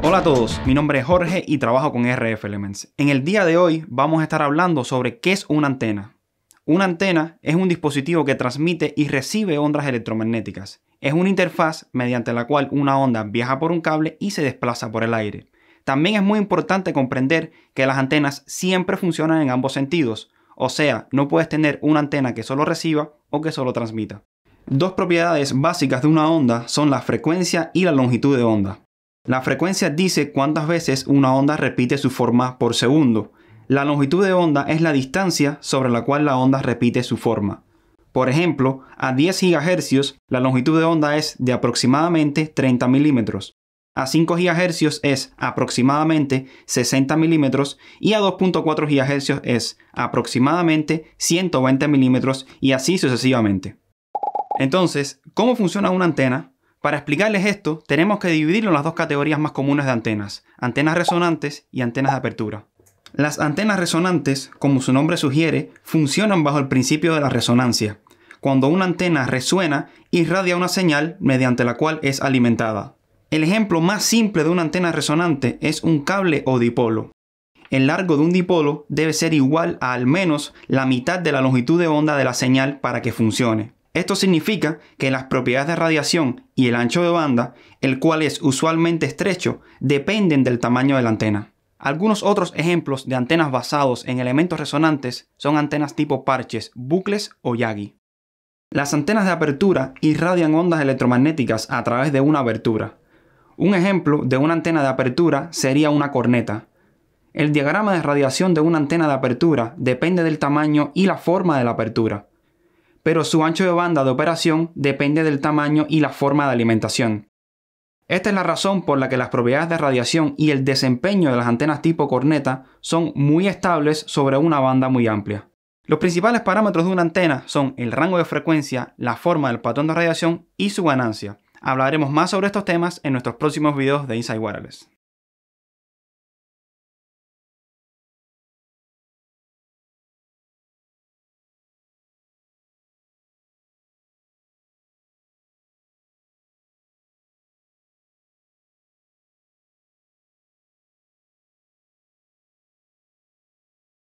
Hola a todos, mi nombre es Jorge y trabajo con RF Elements. En el día de hoy vamos a estar hablando sobre qué es una antena. Una antena es un dispositivo que transmite y recibe ondas electromagnéticas. Es una interfaz mediante la cual una onda viaja por un cable y se desplaza por el aire. También es muy importante comprender que las antenas siempre funcionan en ambos sentidos, o sea, no puedes tener una antena que solo reciba o que solo transmita. Dos propiedades básicas de una onda son la frecuencia y la longitud de onda. La frecuencia dice cuántas veces una onda repite su forma por segundo. La longitud de onda es la distancia sobre la cual la onda repite su forma. Por ejemplo, a 10 GHz la longitud de onda es de aproximadamente 30 milímetros, a 5 GHz es aproximadamente 60 milímetros y a 2.4 GHz es aproximadamente 120 milímetros y así sucesivamente. Entonces, ¿cómo funciona una antena? Para explicarles esto, tenemos que dividirlo en las dos categorías más comunes de antenas, antenas resonantes y antenas de apertura. Las antenas resonantes, como su nombre sugiere, funcionan bajo el principio de la resonancia, cuando una antena resuena, irradia una señal mediante la cual es alimentada. El ejemplo más simple de una antena resonante es un cable o dipolo. El largo de un dipolo debe ser igual a al menos la mitad de la longitud de onda de la señal para que funcione. Esto significa que las propiedades de radiación y el ancho de banda, el cual es usualmente estrecho, dependen del tamaño de la antena. Algunos otros ejemplos de antenas basados en elementos resonantes son antenas tipo parches, bucles o yagi. Las antenas de apertura irradian ondas electromagnéticas a través de una abertura. Un ejemplo de una antena de apertura sería una corneta. El diagrama de radiación de una antena de apertura depende del tamaño y la forma de la apertura pero su ancho de banda de operación depende del tamaño y la forma de alimentación. Esta es la razón por la que las propiedades de radiación y el desempeño de las antenas tipo corneta son muy estables sobre una banda muy amplia. Los principales parámetros de una antena son el rango de frecuencia, la forma del patrón de radiación y su ganancia. Hablaremos más sobre estos temas en nuestros próximos videos de Inside Wireless.